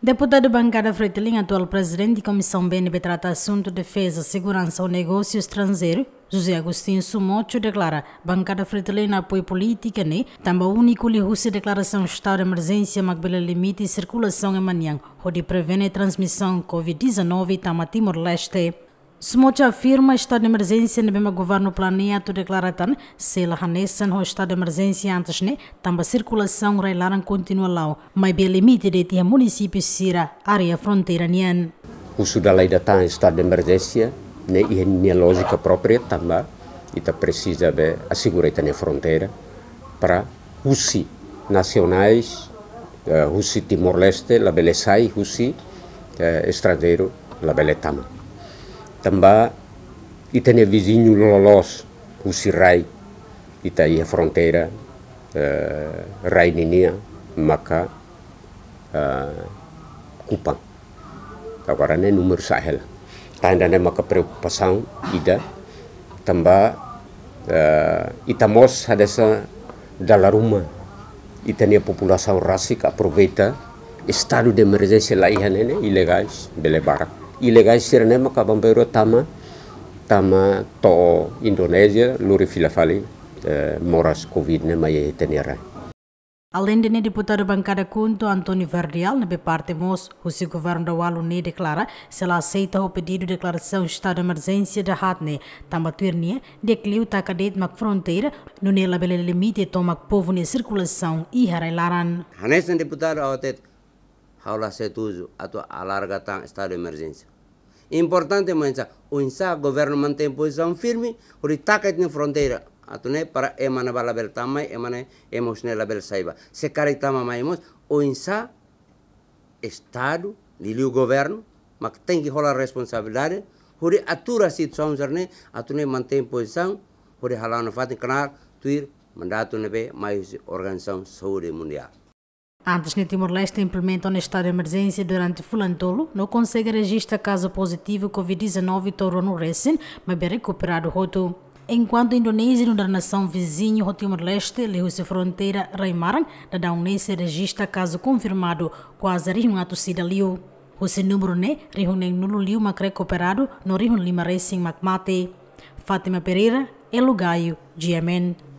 Deputado Bancada Freitelinho, atual presidente de Comissão BNB trata assunto defesa, segurança ou negócio estrangeiro, José Agostinho Sumocho declara bancada fretelena apoia política né também único lhe russa declaração estado de emergência magbela limite circulação amanhã, Manhã, onde prevene transmissão Covid-19 e Timor-Leste. Smocha afirma estado de emergência no mesmo governo planeia declarar declaratan se la hanesan o estado de emergência antes né tamba circulação relaran continua lá mas bem limite de tia é município sira área fronteira nian o sudah lei datang estado de emergência né e é nia lógica própria tamba ita tá precisa de assegurar na fronteira para russi nacionais eh, uh, timor leste la belesai russi estrangeiros, eh, estrangeiro la beletama tamba itania vizinho lolos husirai ita ia fronteira uh, eh, ya maka uh, kupang agora né número sahel tá ainda né maka preocupação ida tamba uh, eh, itamos hadessa dala ruma itania população rasik aproveita estado de emergência lá ia né ilegais belebarak ilegal sirenema cabambeiro tama tama to Indonésia luri filafali eh, moras covid ne maye tenera Além de deputado bancada Cunto Antônio Verdial, na parte MOS, o seu governo da ne declara se ela aceita o pedido de declaração de estado de emergência da Hatne, Tambaturnia, decliu a cadeia mac fronteira, no nela limite toma povo ne circulação e harailaran. Hanesan deputado, Aula setuju atau alarga estado de emergência. Importante mensa, unsa governo mantém posição firme, uri taket ni fronteira, ne para emana bala bel tamai, emana emosne la bel saiba. Se caritama maimos, unsa estado, dili o governo, mak tem que rolar responsabilidade, uri atura situação zerne, ne mantém posição, uri halana fatin kanar, tuir mandato nebe mais organização saúde mundial. Antes, no Timor-Leste, implementam um estado de emergência durante Fulantolo, não consegue registrar caso positivo Covid-19 tornou no recém, mas bem recuperado roto. Enquanto a Indonésia e a nação vizinha do Timor-Leste, leu-se fronteira Raimaran, da Daunense registra caso confirmado, quase um ato liu. O seu número né, reúne no liu mas recuperado no Rio Lima Racing Macmate. Fátima Pereira, Elugaio, Yemen.